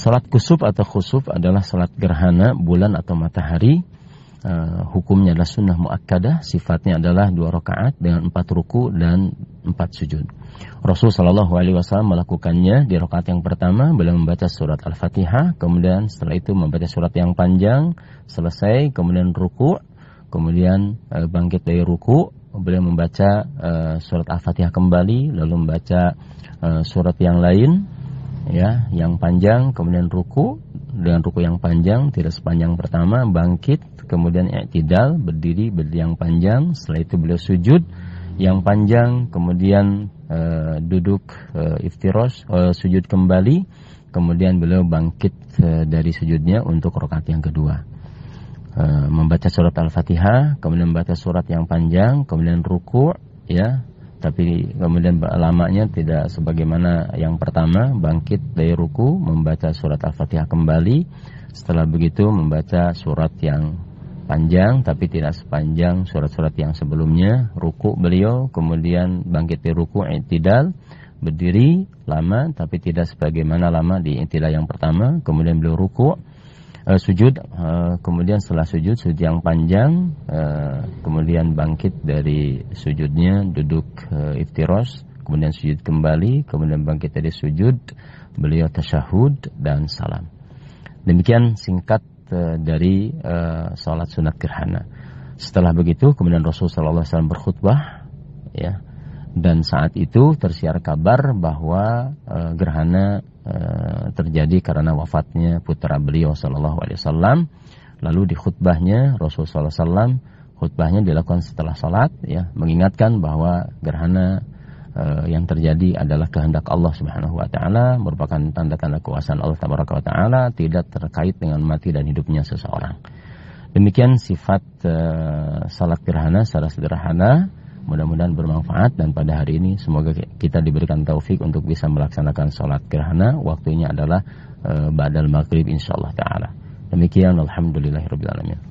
Salat kusuf atau khusuf adalah salat gerhana bulan atau matahari. Uh, hukumnya adalah sunnah muakkadah, sifatnya adalah dua rakaat dengan empat ruku dan empat sujud. Rasul Shallallahu Alaihi Wasallam melakukannya di rakaat yang pertama beliau membaca surat Al-Fatihah, kemudian setelah itu membaca surat yang panjang, selesai, kemudian ruku, kemudian uh, bangkit dari ruku, beliau membaca uh, surat Al-Fatihah kembali, lalu membaca uh, surat yang lain, ya yang panjang kemudian ruku dengan ruku yang panjang tidak sepanjang pertama bangkit kemudian i'tidal berdiri berdiri yang panjang setelah itu beliau sujud yang panjang kemudian e, duduk e, iftiros e, sujud kembali kemudian beliau bangkit e, dari sujudnya untuk rokat yang kedua e, membaca surat al-fatihah kemudian membaca surat yang panjang kemudian ruku ya tapi kemudian lamanya tidak sebagaimana yang pertama bangkit dari ruku membaca surat Al-Fatihah kembali setelah begitu membaca surat yang panjang tapi tidak sepanjang surat-surat yang sebelumnya ruku beliau kemudian bangkit dari ruku intidal berdiri lama tapi tidak sebagaimana lama di intidal yang pertama kemudian beliau ruku' Eh, sujud uh, kemudian setelah sujud sujud yang panjang uh, kemudian bangkit dari sujudnya duduk uh, iftiros kemudian sujud kembali kemudian bangkit dari sujud beliau tasyahud dan salam demikian singkat uh, dari uh, salat sunat gerhana setelah begitu kemudian Rasul saw berkhutbah ya dan saat itu tersiar kabar bahwa uh, gerhana Eh, terjadi karena wafatnya putra beliau Shallallahu Alaihi Wasallam. Lalu di khutbahnya Rasulullah SAW khutbahnya dilakukan setelah salat ya mengingatkan bahwa gerhana e, yang terjadi adalah kehendak Allah Subhanahu wa taala, merupakan tanda-tanda kekuasaan Allah Tabaraka wa taala, tidak terkait dengan mati dan hidupnya seseorang. Demikian sifat e, salat gerhana secara sederhana Mudah-mudahan bermanfaat dan pada hari ini semoga kita diberikan taufik untuk bisa melaksanakan sholat gerhana. Waktunya adalah uh, badal maghrib insyaallah Allah ta'ala. Demikian alhamdulillahirrahmanirrahim.